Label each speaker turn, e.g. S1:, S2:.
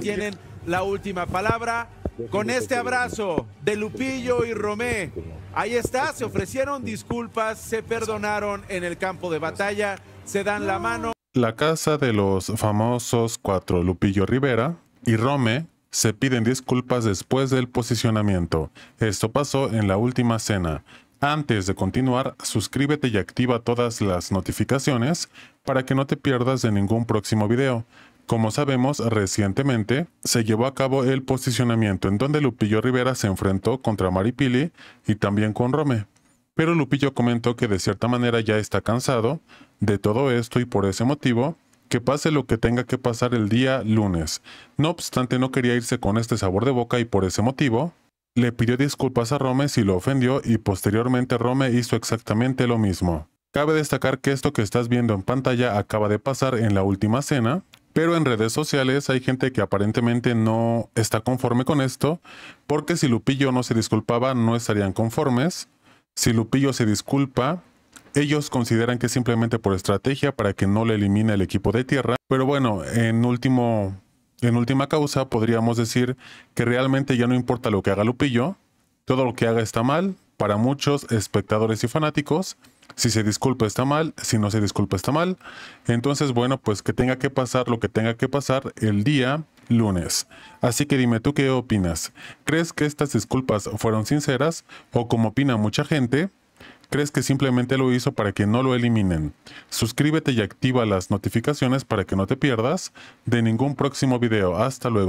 S1: tienen la última palabra. Con este abrazo de Lupillo y Romé, ahí está, se ofrecieron disculpas, se perdonaron en el campo de batalla, se dan la mano.
S2: La casa de los famosos cuatro Lupillo Rivera y romé se piden disculpas después del posicionamiento. Esto pasó en la última cena. Antes de continuar, suscríbete y activa todas las notificaciones para que no te pierdas de ningún próximo video. Como sabemos, recientemente se llevó a cabo el posicionamiento en donde Lupillo Rivera se enfrentó contra Maripili y también con Rome. Pero Lupillo comentó que de cierta manera ya está cansado de todo esto y por ese motivo, que pase lo que tenga que pasar el día lunes. No obstante, no quería irse con este sabor de boca y por ese motivo, le pidió disculpas a Rome si lo ofendió y posteriormente Rome hizo exactamente lo mismo. Cabe destacar que esto que estás viendo en pantalla acaba de pasar en la última cena, pero en redes sociales hay gente que aparentemente no está conforme con esto, porque si Lupillo no se disculpaba, no estarían conformes. Si Lupillo se disculpa, ellos consideran que es simplemente por estrategia para que no le elimine el equipo de tierra. Pero bueno, en último, en última causa podríamos decir que realmente ya no importa lo que haga Lupillo, todo lo que haga está mal para muchos espectadores y fanáticos. Si se disculpa está mal, si no se disculpa está mal. Entonces, bueno, pues que tenga que pasar lo que tenga que pasar el día lunes. Así que dime tú qué opinas. ¿Crees que estas disculpas fueron sinceras o como opina mucha gente? ¿Crees que simplemente lo hizo para que no lo eliminen? Suscríbete y activa las notificaciones para que no te pierdas de ningún próximo video. Hasta luego.